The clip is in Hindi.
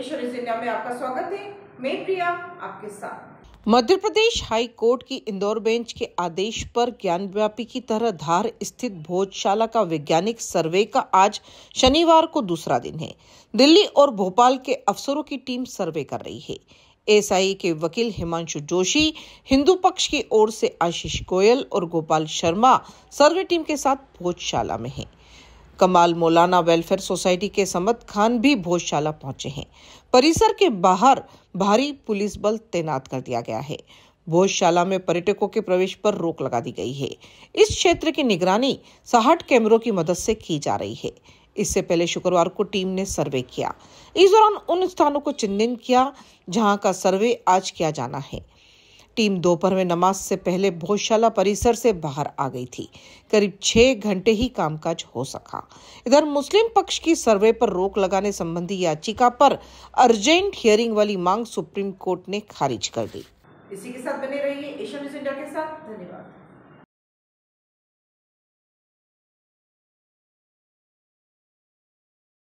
ईश्वर में आपका स्वागत है मैं प्रिया आपके साथ मध्य प्रदेश हाई कोर्ट की इंदौर बेंच के आदेश पर व्यापी की तरह धार स्थित भोजशाला का वैज्ञानिक सर्वे का आज शनिवार को दूसरा दिन है दिल्ली और भोपाल के अफसरों की टीम सर्वे कर रही है एसआई के वकील हिमांशु जोशी हिंदू पक्ष की ओर से आशीष गोयल और गोपाल शर्मा सर्वे टीम के साथ भोजशाला में हैं। कमाल मौलाना वेलफेयर सोसाइटी के समत खान भी भोजशाला पहुंचे हैं परिसर के बाहर भारी पुलिस बल तैनात कर दिया गया है भोजशाला में पर्यटकों के प्रवेश पर रोक लगा दी गई है इस क्षेत्र की निगरानी साहठ कैमरों की मदद से की जा रही है इससे पहले शुक्रवार को टीम ने सर्वे किया इस दौरान उन स्थानों को चिन्हित किया जहां का सर्वे आज किया जाना है टीम दोपहर में नमाज से पहले भोजशाला परिसर से बाहर आ गई थी करीब छह घंटे ही कामकाज हो सका इधर मुस्लिम पक्ष की सर्वे पर रोक लगाने संबंधी याचिका पर अर्जेंट हियरिंग वाली मांग सुप्रीम कोर्ट ने खारिज कर दी इसी के साथ बने रहिए एशिया न्यूज इंडिया के साथ धन्यवाद